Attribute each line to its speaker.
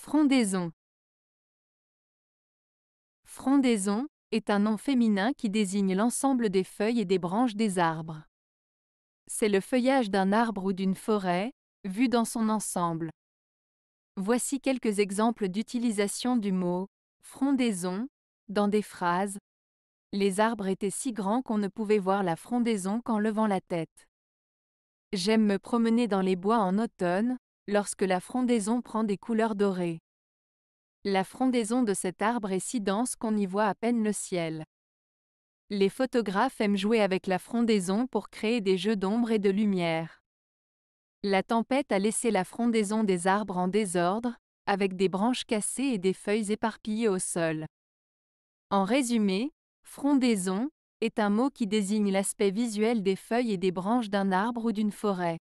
Speaker 1: Frondaison Frondaison est un nom féminin qui désigne l'ensemble des feuilles et des branches des arbres. C'est le feuillage d'un arbre ou d'une forêt, vu dans son ensemble. Voici quelques exemples d'utilisation du mot frondaison dans des phrases. Les arbres étaient si grands qu'on ne pouvait voir la frondaison qu'en levant la tête. J'aime me promener dans les bois en automne, lorsque la frondaison prend des couleurs dorées. La frondaison de cet arbre est si dense qu'on y voit à peine le ciel. Les photographes aiment jouer avec la frondaison pour créer des jeux d'ombre et de lumière. La tempête a laissé la frondaison des arbres en désordre, avec des branches cassées et des feuilles éparpillées au sol. En résumé, frondaison est un mot qui désigne l'aspect visuel des feuilles et des branches d'un arbre ou d'une forêt.